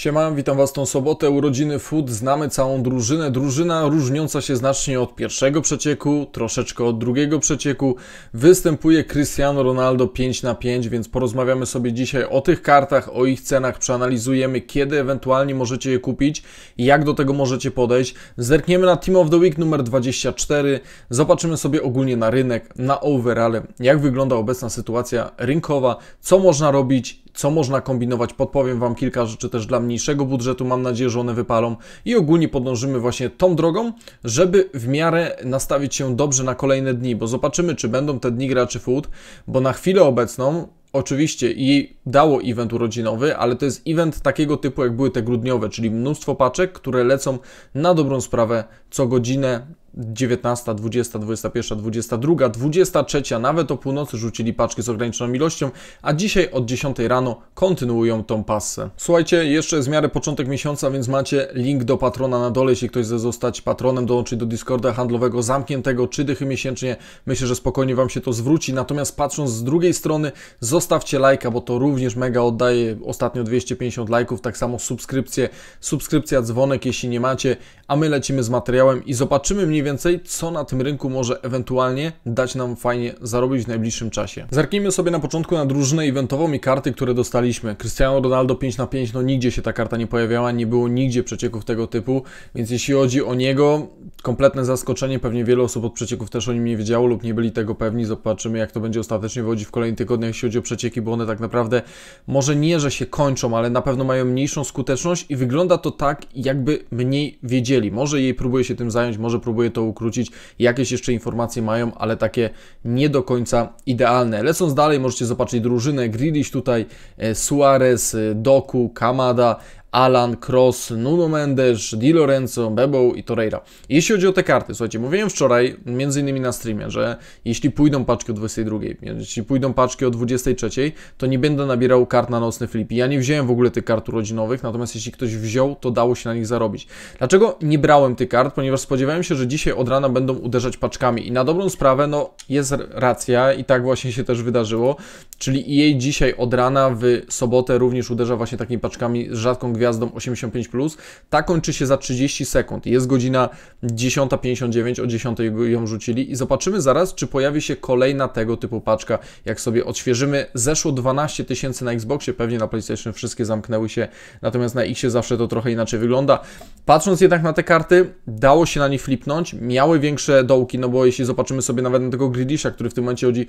Siema, witam Was tą sobotę. Urodziny Food znamy całą drużynę. Drużyna różniąca się znacznie od pierwszego przecieku, troszeczkę od drugiego przecieku. Występuje Cristiano Ronaldo 5 na 5, więc porozmawiamy sobie dzisiaj o tych kartach, o ich cenach, przeanalizujemy kiedy ewentualnie możecie je kupić jak do tego możecie podejść. Zerkniemy na Team of the Week numer 24. Zobaczymy sobie ogólnie na rynek, na overale, jak wygląda obecna sytuacja rynkowa, co można robić, co można kombinować. Podpowiem Wam kilka rzeczy też dla mniejszego budżetu, mam nadzieję, że one wypalą i ogólnie podążymy właśnie tą drogą, żeby w miarę nastawić się dobrze na kolejne dni, bo zobaczymy, czy będą te dni graczy food, bo na chwilę obecną Oczywiście jej dało event urodzinowy, ale to jest event takiego typu, jak były te grudniowe, czyli mnóstwo paczek, które lecą na dobrą sprawę co godzinę, 19, 20, 21, 22, 23, nawet o północy rzucili paczki z ograniczoną ilością, a dzisiaj od 10 rano kontynuują tą passę. Słuchajcie, jeszcze jest miarę początek miesiąca, więc macie link do patrona na dole, jeśli ktoś chce zostać patronem, dołączyć do Discorda handlowego zamkniętego, czy dychy miesięcznie. Myślę, że spokojnie Wam się to zwróci, natomiast patrząc z drugiej strony, zostawcie lajka, bo to również mega oddaje ostatnio 250 lajków, tak samo subskrypcje, subskrypcja, dzwonek, jeśli nie macie, a my lecimy z materiałem i zobaczymy mniej więcej więcej, co na tym rynku może ewentualnie dać nam fajnie zarobić w najbliższym czasie. Zerknijmy sobie na początku na drużynę eventową i karty, które dostaliśmy. Cristiano Ronaldo 5 na 5, no nigdzie się ta karta nie pojawiała, nie było nigdzie przecieków tego typu, więc jeśli chodzi o niego, kompletne zaskoczenie, pewnie wiele osób od przecieków też o nim nie wiedziało lub nie byli tego pewni, zobaczymy jak to będzie ostatecznie wychodzić w kolejnych tygodniach, jeśli chodzi o przecieki, bo one tak naprawdę może nie, że się kończą, ale na pewno mają mniejszą skuteczność i wygląda to tak, jakby mniej wiedzieli. Może jej próbuje się tym zająć, może próbuje to ukrócić, jakieś jeszcze informacje mają, ale takie nie do końca idealne. Lecąc dalej, możecie zobaczyć drużynę Grilliś tutaj, e, Suarez, e, Doku, Kamada, Alan Cross, Nuno Mendes, Di Lorenzo, Bebo i Torreira. Jeśli chodzi o te karty, słuchajcie, mówiłem wczoraj, między innymi na streamie, że jeśli pójdą paczki o 22, jeśli pójdą paczki o 23, to nie będę nabierał kart na nocny flip. Ja nie wziąłem w ogóle tych kart urodzinowych, natomiast jeśli ktoś wziął, to dało się na nich zarobić. Dlaczego nie brałem tych kart? Ponieważ spodziewałem się, że dzisiaj od rana będą uderzać paczkami i na dobrą sprawę, no jest racja i tak właśnie się też wydarzyło, czyli jej dzisiaj od rana w sobotę również uderza właśnie takimi paczkami z rzadką gwiazdą 85. Plus. Ta kończy się za 30 sekund. Jest godzina 10.59, o 10:00 ją rzucili i zobaczymy zaraz, czy pojawi się kolejna tego typu paczka. Jak sobie odświeżymy, zeszło 12 tysięcy na Xboxie, pewnie na PlayStation wszystkie zamknęły się, natomiast na Xie zawsze to trochę inaczej wygląda. Patrząc jednak na te karty, dało się na nie flipnąć, miały większe dołki, no bo jeśli zobaczymy sobie nawet na tego Grealisha, który w tym momencie chodzi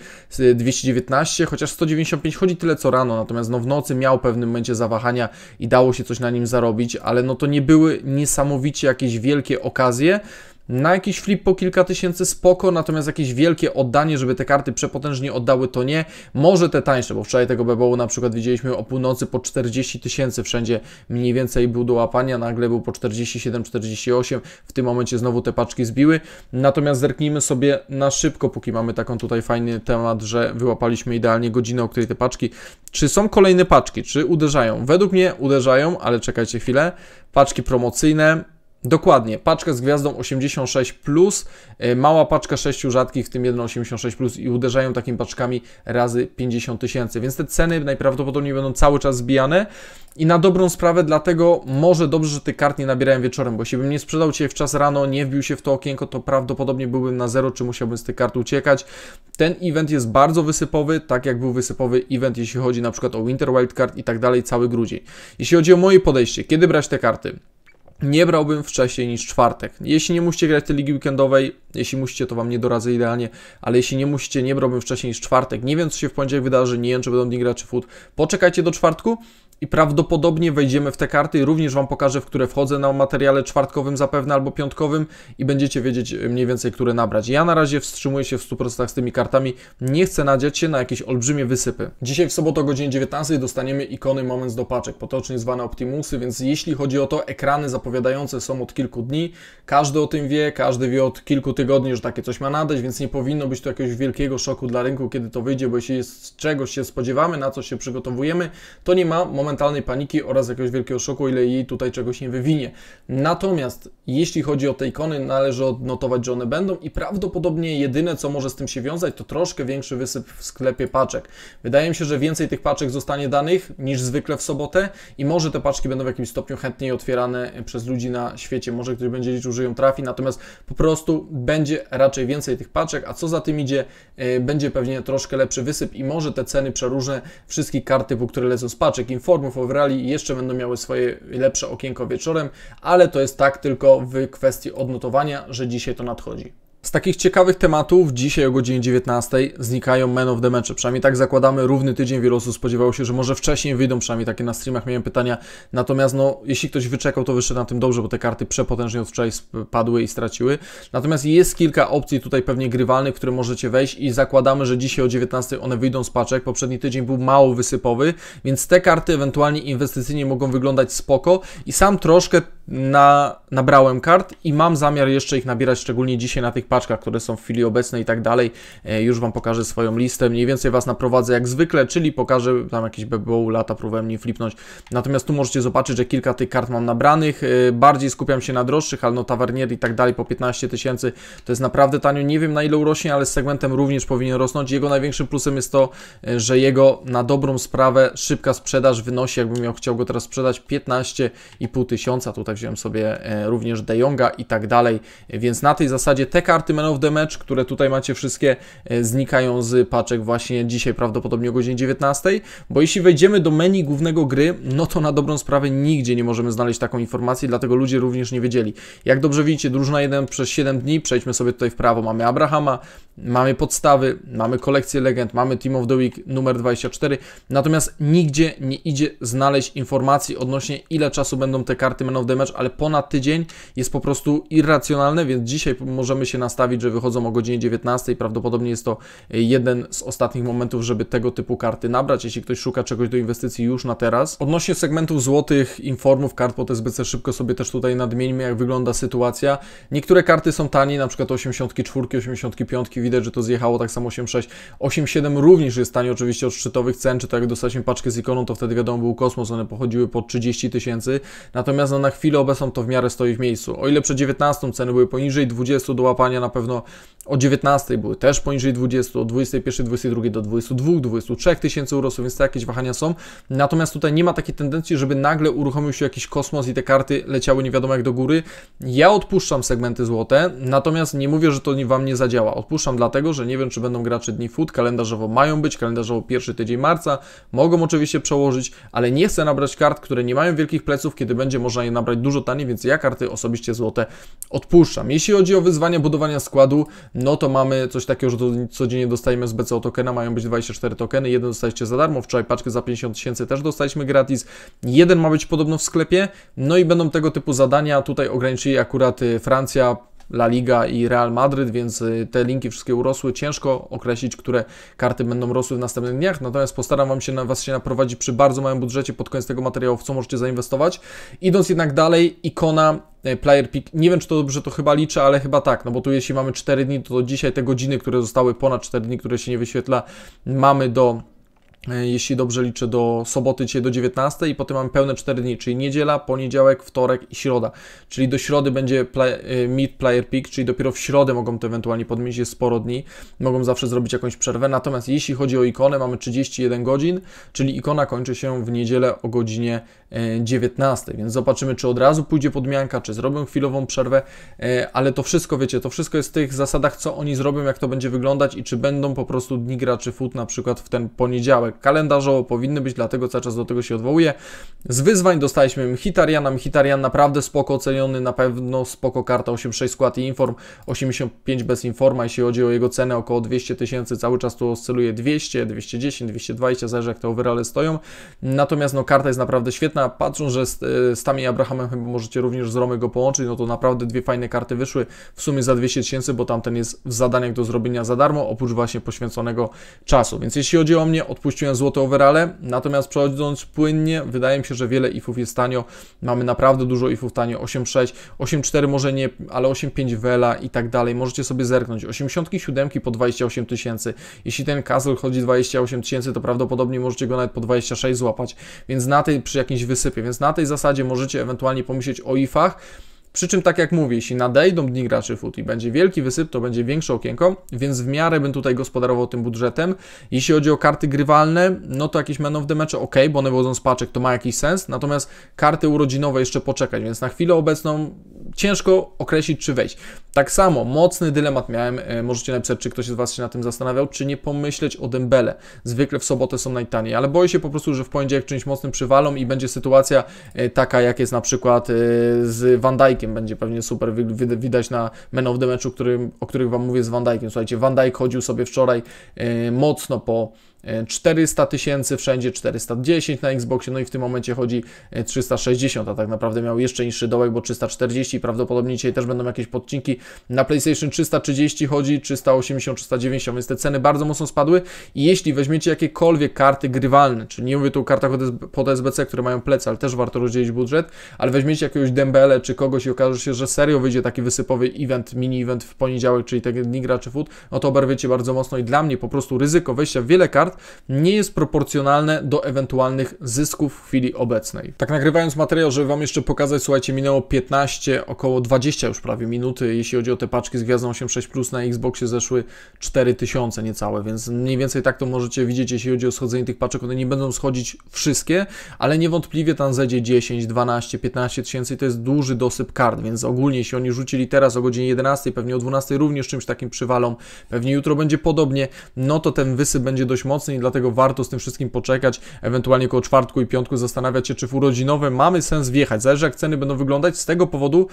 219, y, chociaż 195 chodzi tyle co rano, natomiast no w nocy miał w pewnym momencie zawahania i dało się coś na nim zarobić, ale no to nie były niesamowicie jakieś wielkie okazje, na jakiś flip po kilka tysięcy spoko, natomiast jakieś wielkie oddanie, żeby te karty przepotężnie oddały, to nie. Może te tańsze, bo wczoraj tego bebołu na przykład widzieliśmy o północy po 40 tysięcy wszędzie mniej więcej był do łapania, nagle był po 47-48, w tym momencie znowu te paczki zbiły. Natomiast zerknijmy sobie na szybko, póki mamy taką tutaj fajny temat, że wyłapaliśmy idealnie godzinę, o której te paczki. Czy są kolejne paczki? Czy uderzają? Według mnie uderzają, ale czekajcie chwilę. Paczki promocyjne Dokładnie, paczkę z gwiazdą 86, plus, e, mała paczka 6 rzadkich, w tym 1,86 plus i uderzają takimi paczkami razy 50 tysięcy. Więc te ceny najprawdopodobniej będą cały czas zbijane i na dobrą sprawę, dlatego może dobrze, że tych kart nie nabierałem wieczorem, bo jeśli bym nie sprzedał Cię w czas rano, nie wbił się w to okienko, to prawdopodobnie byłbym na zero, czy musiałbym z tych kart uciekać. Ten event jest bardzo wysypowy, tak jak był wysypowy event, jeśli chodzi na przykład o Winter Wildcard i tak dalej, cały grudzień. Jeśli chodzi o moje podejście, kiedy brać te karty? nie brałbym wcześniej niż czwartek. Jeśli nie musicie grać tej ligi weekendowej, jeśli musicie, to Wam nie doradzę idealnie, ale jeśli nie musicie, nie robię wcześniej niż czwartek, nie wiem, co się w poniedziałek wydarzy, nie wiem, czy będą dni czy food, poczekajcie do czwartku i prawdopodobnie wejdziemy w te karty. Również Wam pokażę, w które wchodzę na materiale czwartkowym zapewne albo piątkowym i będziecie wiedzieć e, mniej więcej, które nabrać. Ja na razie wstrzymuję się w 100% z tymi kartami. Nie chcę nadziać się na jakieś olbrzymie wysypy. Dzisiaj w sobotę o godzinie 19 dostaniemy ikony Moments do paczek, potocznie zwane Optimusy, więc jeśli chodzi o to, ekrany zapowiadające są od kilku dni. Każdy o tym wie, każdy wie od kilku tygodni tygodni że takie coś ma nadać, więc nie powinno być to jakiegoś wielkiego szoku dla rynku, kiedy to wyjdzie, bo jeśli jest czegoś się spodziewamy, na co się przygotowujemy, to nie ma momentalnej paniki oraz jakiegoś wielkiego szoku, ile jej tutaj czegoś nie wywinie. Natomiast jeśli chodzi o te ikony, należy odnotować, że one będą i prawdopodobnie jedyne, co może z tym się wiązać, to troszkę większy wysyp w sklepie paczek. Wydaje mi się, że więcej tych paczek zostanie danych niż zwykle w sobotę i może te paczki będą w jakimś stopniu chętniej otwierane przez ludzi na świecie. Może ktoś będzie liczył, że ją trafi, natomiast po prostu będzie raczej więcej tych paczek, a co za tym idzie, e, będzie pewnie troszkę lepszy wysyp i może te ceny przeróżne wszystkich kart typu, które lecą z paczek, informów, overali jeszcze będą miały swoje lepsze okienko wieczorem, ale to jest tak tylko w kwestii odnotowania, że dzisiaj to nadchodzi. Z takich ciekawych tematów dzisiaj o godzinie 19 znikają Men of the Match. Przynajmniej tak zakładamy, równy tydzień wielu osób spodziewało się, że może wcześniej wyjdą, przynajmniej takie na streamach miałem pytania. Natomiast no, jeśli ktoś wyczekał, to wyszedł na tym dobrze, bo te karty przepotężnie od wczoraj spadły i straciły. Natomiast jest kilka opcji tutaj pewnie grywalnych, które możecie wejść i zakładamy, że dzisiaj o 19 one wyjdą z paczek. Poprzedni tydzień był mało wysypowy, więc te karty ewentualnie inwestycyjnie mogą wyglądać spoko i sam troszkę na, nabrałem kart i mam zamiar jeszcze ich nabierać, szczególnie dzisiaj na tych paczkach, które są w chwili obecnej i tak dalej. E, już Wam pokażę swoją listę, mniej więcej Was naprowadzę jak zwykle, czyli pokażę tam jakieś BBO lata, próbowałem nie flipnąć. Natomiast tu możecie zobaczyć, że kilka tych kart mam nabranych. E, bardziej skupiam się na droższych, ale no Tavernier i tak dalej po 15 tysięcy to jest naprawdę tanio. Nie wiem na ile urośnie, ale z segmentem również powinien rosnąć. Jego największym plusem jest to, e, że jego na dobrą sprawę szybka sprzedaż wynosi, jakbym miał chciał go teraz sprzedać, 15,5 tysiąca tutaj wziąłem sobie e, również De Jonga i tak dalej, więc na tej zasadzie te karty Man of the Match, które tutaj macie wszystkie, e, znikają z paczek właśnie dzisiaj prawdopodobnie o godzinie 19, bo jeśli wejdziemy do menu głównego gry, no to na dobrą sprawę nigdzie nie możemy znaleźć taką informacji, dlatego ludzie również nie wiedzieli. Jak dobrze widzicie, drużyna 1 przez 7 dni, przejdźmy sobie tutaj w prawo, mamy Abrahama, mamy podstawy, mamy kolekcję legend, mamy Team of the Week numer 24, natomiast nigdzie nie idzie znaleźć informacji odnośnie ile czasu będą te karty Man of the mecz, ale ponad tydzień jest po prostu irracjonalne, więc dzisiaj możemy się nastawić, że wychodzą o godzinie 19. Prawdopodobnie jest to e, jeden z ostatnich momentów, żeby tego typu karty nabrać, jeśli ktoś szuka czegoś do inwestycji już na teraz. Odnośnie segmentów złotych, informów, kart po SBC szybko sobie też tutaj nadmieńmy, jak wygląda sytuacja. Niektóre karty są tanie, na przykład 84, 85, widać, że to zjechało tak samo 86. 87 również jest tanie oczywiście od szczytowych cen, czy tak jak dostaliśmy paczkę z ikoną, to wtedy wiadomo był kosmos, one pochodziły po 30 tysięcy. Natomiast no, na chwilę chwilę obecną to w miarę stoi w miejscu. O ile przed 19 ceny były poniżej 20 do łapania, na pewno o 19 były też poniżej 20, o 21, 22 do 22, 23 tysięcy urosły, więc te jakieś wahania są. Natomiast tutaj nie ma takiej tendencji, żeby nagle uruchomił się jakiś kosmos i te karty leciały nie wiadomo jak do góry. Ja odpuszczam segmenty złote, natomiast nie mówię, że to Wam nie zadziała. Odpuszczam dlatego, że nie wiem, czy będą gracze dni food, kalendarzowo mają być, kalendarzowo pierwszy tydzień marca, mogą oczywiście przełożyć, ale nie chcę nabrać kart, które nie mają wielkich pleców, kiedy będzie można je nabrać dużo taniej, więc ja karty osobiście złote odpuszczam. Jeśli chodzi o wyzwania budowania składu, no to mamy coś takiego, że codziennie dostajemy z BCO tokena, mają być 24 tokeny, jeden dostaliście za darmo, wczoraj paczkę za 50 tysięcy też dostaliśmy gratis, jeden ma być podobno w sklepie, no i będą tego typu zadania, tutaj ograniczyli akurat y, Francja, La Liga i Real Madryt, więc y, te linki wszystkie urosły. Ciężko określić, które karty będą rosły w następnych dniach, natomiast postaram Wam się, na Was się naprowadzić przy bardzo małym budżecie pod koniec tego materiału, w co możecie zainwestować. Idąc jednak dalej, ikona y, player pick. Nie wiem, czy to dobrze to chyba liczę, ale chyba tak, no bo tu jeśli mamy 4 dni, to dzisiaj te godziny, które zostały ponad 4 dni, które się nie wyświetla, mamy do E, jeśli dobrze liczę, do soboty, dzisiaj do 19 i potem mamy pełne 4 dni, czyli niedziela, poniedziałek, wtorek i środa. Czyli do środy będzie play, e, mid player pick, czyli dopiero w środę mogą to ewentualnie podmienić, jest sporo dni, mogą zawsze zrobić jakąś przerwę. Natomiast jeśli chodzi o ikonę, mamy 31 godzin, czyli ikona kończy się w niedzielę o godzinie 19, e, więc zobaczymy, czy od razu pójdzie podmianka, czy zrobią chwilową przerwę, ale to wszystko, wiecie, to wszystko jest w tych zasadach, co oni zrobią, jak to będzie wyglądać i czy będą po prostu dni graczy fut na przykład w ten poniedziałek, kalendarzowo powinny być, dlatego cały czas do tego się odwołuję. Z wyzwań dostaliśmy Hitariana, Hitarian naprawdę spoko oceniony, na pewno spoko karta 8.6 skład i inform, 85 bez informa, jeśli chodzi o jego cenę około 200 tysięcy, cały czas tu oscyluje 200, 210, 220, zależy jak te overale stoją, natomiast no karta jest naprawdę świetna, patrząc, że z, e, z Tami Abrahamem chyba możecie również z Romy go połączyć, no to naprawdę dwie fajne karty wyszły, w sumie za 200 tysięcy, bo tamten jest w zadaniach do zrobienia za darmo, oprócz właśnie poświęconego czasu, więc jeśli chodzi o mnie, Odpuść rzuciłem złote overale, natomiast przechodząc płynnie, wydaje mi się, że wiele ifów jest tanio, mamy naprawdę dużo ifów tanio, 8.6, 8.4 może nie, ale 8.5 Vela i tak dalej, możecie sobie zerknąć, 87 po 28 tysięcy, jeśli ten Castle chodzi 28 tysięcy, to prawdopodobnie możecie go nawet po 26 złapać, więc na tej, przy jakimś wysypie, więc na tej zasadzie możecie ewentualnie pomyśleć o ifach, przy czym, tak jak mówię, jeśli nadejdą dni graczy fut i będzie wielki wysyp, to będzie większe okienko, więc w miarę bym tutaj gospodarował tym budżetem. Jeśli chodzi o karty grywalne, no to jakieś man of the match, ok, bo one wychodzą z paczek, to ma jakiś sens, natomiast karty urodzinowe jeszcze poczekać, więc na chwilę obecną ciężko określić, czy wejść. Tak samo, mocny dylemat miałem, e, możecie napisać, czy ktoś z Was się na tym zastanawiał, czy nie pomyśleć o Dembele. Zwykle w sobotę są najtaniej, ale boję się po prostu, że w poniedziałek czymś mocnym przywalą i będzie sytuacja e, taka, jak jest na przykład e, z Van Dijk Dijkiem będzie pewnie super widać na Man of the Matchu, który, o których Wam mówię z Van Dijkiem. Słuchajcie, Van Dijk chodził sobie wczoraj e, mocno po 400 tysięcy, wszędzie 410 na Xboxie, no i w tym momencie chodzi 360, e, a tak naprawdę miał jeszcze niższy dołek, bo 340 prawdopodobnie dzisiaj też będą jakieś podcinki. Na PlayStation 330 chodzi 380, 390, więc te ceny bardzo mocno spadły i jeśli weźmiecie jakiekolwiek karty grywalne, czyli nie mówię tu o kartach pod SBC, które mają plecy, ale też warto rozdzielić budżet, ale weźmiecie jakiegoś Dembele czy kogoś i okaże się, że serio wyjdzie taki wysypowy event, mini event w poniedziałek, czyli te tak dni graczy food, no to oberwiecie bardzo mocno i dla mnie po prostu ryzyko wejścia w wiele kart nie jest proporcjonalne do ewentualnych zysków w chwili obecnej. Tak nagrywając materiał, żeby Wam jeszcze pokazać, słuchajcie, minęło 15, około 20 już prawie minuty, jeśli chodzi o te paczki z Gwiazdą 86 Plus na Xboxie zeszły 4000 niecałe, więc mniej więcej tak to możecie widzieć, jeśli chodzi o schodzenie tych paczek, one nie będą schodzić wszystkie, ale niewątpliwie tam zejdzie 10, 12, 15 tysięcy to jest duży dosyp kart, więc ogólnie jeśli oni rzucili teraz o godzinie 11, pewnie o 12 również czymś takim przywalą, pewnie jutro będzie podobnie, no to ten wysyp będzie dość mocny, i dlatego warto z tym wszystkim poczekać, ewentualnie koło czwartku i piątku zastanawiać się, czy w urodzinowe mamy sens wjechać. Zależy jak ceny będą wyglądać z tego powodu,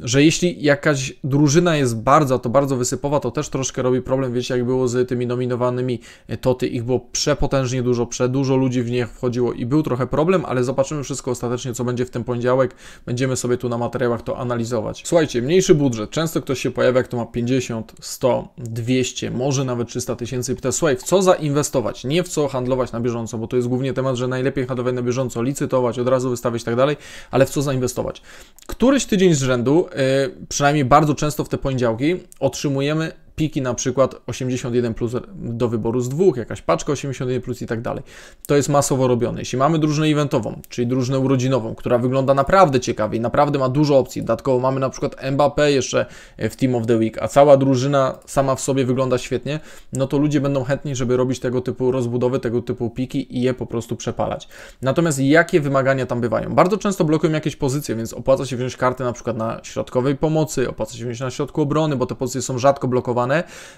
że jeśli jakaś drużyna jest bardzo, to bardzo wysypowa, to też troszkę robi problem, wiecie jak było z tymi nominowanymi Toty, ich było przepotężnie dużo, przedużo ludzi w nich wchodziło i był trochę problem, ale zobaczymy wszystko ostatecznie, co będzie w ten poniedziałek, będziemy sobie tu na materiałach to analizować. Słuchajcie, mniejszy budżet, często ktoś się pojawia, kto ma 50, 100, 200, może nawet 300 tysięcy i pyta, słuchaj, w co zainwestować? handlować, nie w co handlować na bieżąco, bo to jest głównie temat, że najlepiej handlować na bieżąco, licytować, od razu wystawiać i tak dalej, ale w co zainwestować. Któryś tydzień z rzędu, y, przynajmniej bardzo często w te poniedziałki, otrzymujemy piki na przykład 81 plus do wyboru z dwóch, jakaś paczka 81 plus i tak dalej. To jest masowo robione. Jeśli mamy drużynę eventową, czyli drużynę urodzinową, która wygląda naprawdę ciekawie i naprawdę ma dużo opcji, dodatkowo mamy na przykład Mbappé jeszcze e, w Team of the Week, a cała drużyna sama w sobie wygląda świetnie, no to ludzie będą chętni, żeby robić tego typu rozbudowy, tego typu piki i je po prostu przepalać. Natomiast jakie wymagania tam bywają? Bardzo często blokują jakieś pozycje, więc opłaca się wziąć karty na przykład na środkowej pomocy, opłaca się wziąć na środku obrony, bo te pozycje są rzadko blokowane,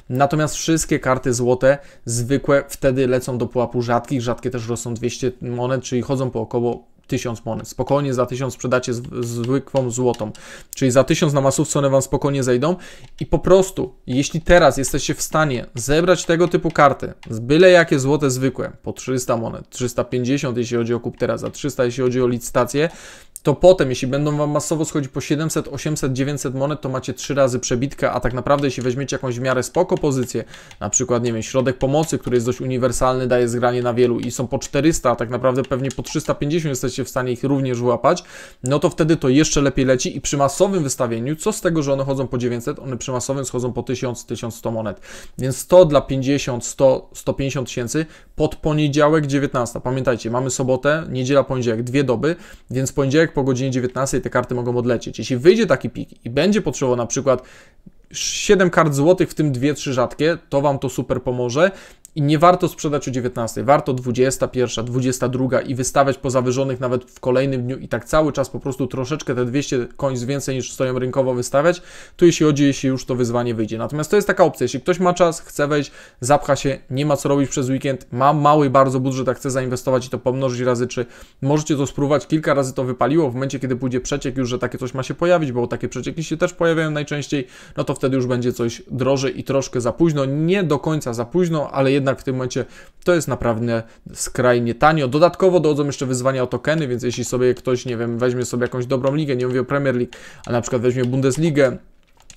Natomiast wszystkie karty złote zwykłe wtedy lecą do pułapu rzadkich. Rzadkie też rosną 200 monet, czyli chodzą po około 1000 monet. Spokojnie za 1000 sprzedacie zwykłą złotą. Czyli za 1000 na masówce one Wam spokojnie zejdą i po prostu, jeśli teraz jesteście w stanie zebrać tego typu karty, byle jakie złote zwykłe, po 300 monet, 350 jeśli chodzi o kup teraz, a 300 jeśli chodzi o licytację, to potem, jeśli będą Wam masowo schodzić po 700, 800, 900 monet, to macie 3 razy przebitkę, a tak naprawdę jeśli weźmiecie jakąś w miarę spoko pozycję, na przykład, nie wiem, środek pomocy, który jest dość uniwersalny, daje zgranie na wielu i są po 400, a tak naprawdę pewnie po 350 jesteście w stanie ich również łapać, no to wtedy to jeszcze lepiej leci i przy masowym wystawieniu, co z tego, że one chodzą po 900, one przy masowym schodzą po 1000, 1100 monet. Więc to dla 50, 100, 150 tysięcy pod poniedziałek 19. Pamiętajcie, mamy sobotę, niedziela, poniedziałek, dwie doby, więc poniedziałek po godzinie 19 te karty mogą odlecieć. Jeśli wyjdzie taki pik i będzie potrzebował na przykład 7 kart złotych, w tym 2-3 rzadkie, to Wam to super pomoże. I nie warto sprzedać o 19, warto 21, 22 i wystawiać po zawyżonych nawet w kolejnym dniu i tak cały czas po prostu troszeczkę te 200 końc więcej niż stoją rynkowo wystawiać, to jeśli chodzi, jeśli już to wyzwanie wyjdzie. Natomiast to jest taka opcja, jeśli ktoś ma czas, chce wejść, zapcha się, nie ma co robić przez weekend, ma mały bardzo budżet, a chce zainwestować i to pomnożyć razy czy możecie to spróbować, kilka razy to wypaliło, w momencie kiedy pójdzie przeciek już, że takie coś ma się pojawić, bo takie przecieki się też pojawiają najczęściej, no to wtedy już będzie coś drożej i troszkę za późno, nie do końca za późno, ale jednak jednak w tym momencie to jest naprawdę skrajnie tanio. Dodatkowo dochodzą jeszcze wyzwania o tokeny, więc jeśli sobie ktoś, nie wiem, weźmie sobie jakąś dobrą ligę, nie mówię o Premier League, a na przykład weźmie Bundesligę,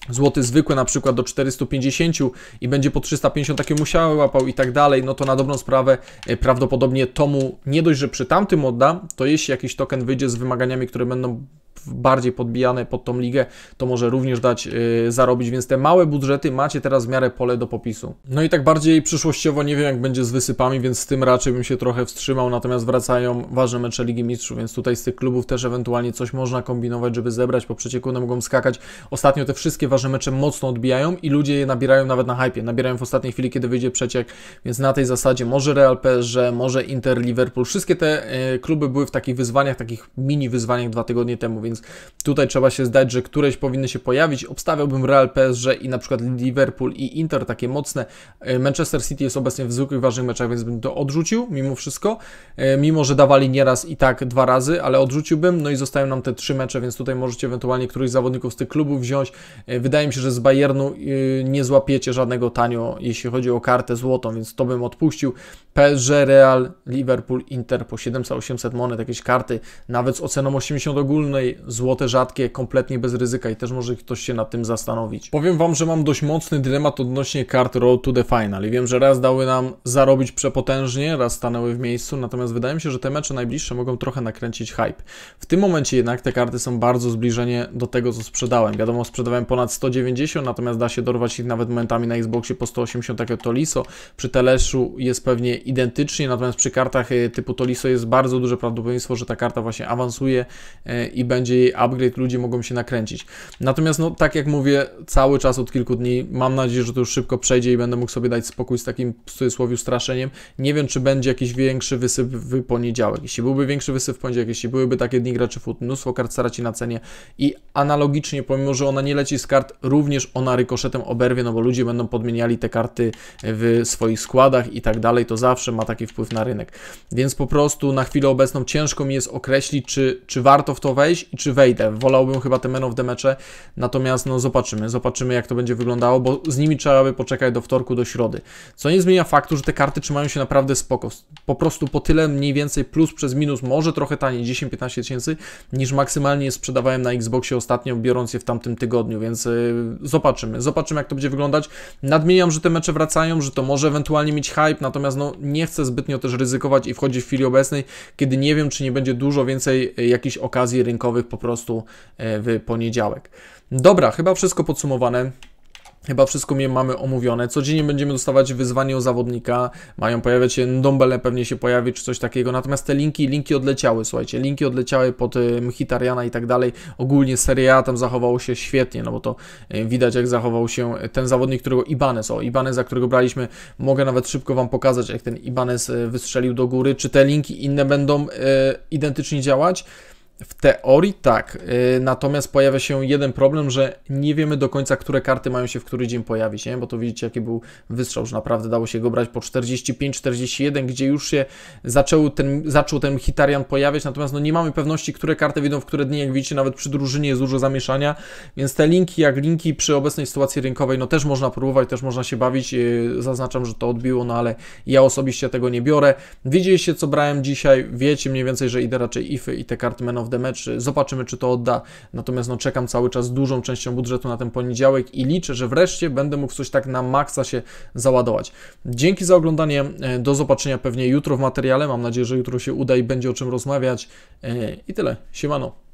złoty zwykły na przykład do 450 i będzie po 350 takie musiały łapał i tak dalej, no to na dobrą sprawę e, prawdopodobnie tomu nie dość, że przy tamtym odda, to jeśli jakiś token wyjdzie z wymaganiami, które będą bardziej podbijane pod tą ligę, to może również dać yy, zarobić, więc te małe budżety macie teraz w miarę pole do popisu. No i tak bardziej przyszłościowo nie wiem jak będzie z wysypami, więc z tym raczej bym się trochę wstrzymał, natomiast wracają ważne mecze Ligi Mistrzów, więc tutaj z tych klubów też ewentualnie coś można kombinować, żeby zebrać, po przecieku one mogą skakać. Ostatnio te wszystkie ważne mecze mocno odbijają i ludzie je nabierają nawet na hypie, nabierają w ostatniej chwili, kiedy wyjdzie przeciek, więc na tej zasadzie może Real PSG, może Inter, Liverpool, wszystkie te yy, kluby były w takich wyzwaniach, takich mini wyzwaniach dwa tygodnie temu, więc więc tutaj trzeba się zdać, że któreś powinny się pojawić. Obstawiałbym Real PSG i na przykład Liverpool i Inter takie mocne. E, Manchester City jest obecnie w zwykłych ważnych meczach, więc bym to odrzucił mimo wszystko. E, mimo, że dawali nieraz i tak dwa razy, ale odrzuciłbym. No i zostają nam te trzy mecze, więc tutaj możecie ewentualnie któryś z zawodników z tych klubów wziąć. E, wydaje mi się, że z Bayernu nie złapiecie żadnego tanio, jeśli chodzi o kartę złotą, więc to bym odpuścił. PSG, Real, Liverpool, Inter po 700-800 monet, jakieś karty, nawet z oceną 80 ogólnej złote rzadkie kompletnie bez ryzyka i też może ktoś się nad tym zastanowić. Powiem Wam, że mam dość mocny dylemat odnośnie kart Road to the Final i wiem, że raz dały nam zarobić przepotężnie, raz stanęły w miejscu, natomiast wydaje mi się, że te mecze najbliższe mogą trochę nakręcić hype. W tym momencie jednak te karty są bardzo zbliżenie do tego, co sprzedałem. Wiadomo, sprzedałem ponad 190, natomiast da się dorwać ich nawet momentami na Xboxie po 180 jak Toliso. Przy Teleszu jest pewnie identycznie, natomiast przy kartach e, typu Toliso jest bardzo duże prawdopodobieństwo, że ta karta właśnie awansuje e, i będzie bardziej upgrade ludzie mogą się nakręcić. Natomiast, no, tak jak mówię, cały czas od kilku dni, mam nadzieję, że to już szybko przejdzie i będę mógł sobie dać spokój z takim w cudzysłowie straszeniem. Nie wiem, czy będzie jakiś większy wysyp w poniedziałek. Jeśli byłby większy wysyp w poniedziałek, jeśli byłyby takie dni graczy fut, mnóstwo kart straci na cenie i analogicznie, pomimo, że ona nie leci z kart, również ona rykoszetem oberwie, no bo ludzie będą podmieniali te karty w swoich składach i tak dalej, to zawsze ma taki wpływ na rynek. Więc po prostu na chwilę obecną ciężko mi jest określić, czy, czy warto w to wejść czy wejdę. Wolałbym chyba te Men of the Mecze, natomiast no zobaczymy, zobaczymy jak to będzie wyglądało, bo z nimi trzeba by poczekać do wtorku, do środy. Co nie zmienia faktu, że te karty trzymają się naprawdę spoko. Po prostu po tyle mniej więcej plus przez minus, może trochę taniej, 10-15 tysięcy, niż maksymalnie sprzedawałem na Xboxie ostatnio, biorąc je w tamtym tygodniu, więc y, zobaczymy, zobaczymy jak to będzie wyglądać. Nadmieniam, że te mecze wracają, że to może ewentualnie mieć hype, natomiast no nie chcę zbytnio też ryzykować i wchodzić w chwili obecnej, kiedy nie wiem, czy nie będzie dużo więcej y, jakichś okazji rynkowych, nowych po prostu e, w poniedziałek. Dobra, chyba wszystko podsumowane. Chyba wszystko mamy omówione. Codziennie będziemy dostawać wyzwanie o zawodnika. Mają pojawiać się dąbele, pewnie się pojawi, czy coś takiego. Natomiast te linki, linki odleciały, słuchajcie. Linki odleciały pod e, Mchitariana i tak dalej. Ogólnie Serie A tam zachowało się świetnie, no bo to e, widać, jak zachował się ten zawodnik, którego Ibanez, o Ibanez, za którego braliśmy. Mogę nawet szybko Wam pokazać, jak ten Ibanez wystrzelił do góry. Czy te linki inne będą e, identycznie działać? W teorii tak, y, natomiast pojawia się jeden problem, że nie wiemy do końca, które karty mają się w który dzień pojawić, nie? bo tu widzicie, jaki był wystrzał, że naprawdę dało się go brać po 45-41, gdzie już się zaczął ten, zaczął ten Hitarian pojawiać, natomiast no, nie mamy pewności, które karty wyjdą w które dni, jak widzicie, nawet przy drużynie jest dużo zamieszania, więc te linki, jak linki przy obecnej sytuacji rynkowej, no też można próbować, też można się bawić, y, zaznaczam, że to odbiło, no ale ja osobiście tego nie biorę. Widzieliście, co brałem dzisiaj, wiecie mniej więcej, że idę raczej ify i te karty będą of the Match. Zobaczymy, czy to odda. Natomiast no, czekam cały czas dużą częścią budżetu na ten poniedziałek i liczę, że wreszcie będę mógł coś tak na maksa się załadować. Dzięki za oglądanie. E, do zobaczenia pewnie jutro w materiale. Mam nadzieję, że jutro się uda i będzie o czym rozmawiać. E, I tyle. Siemano.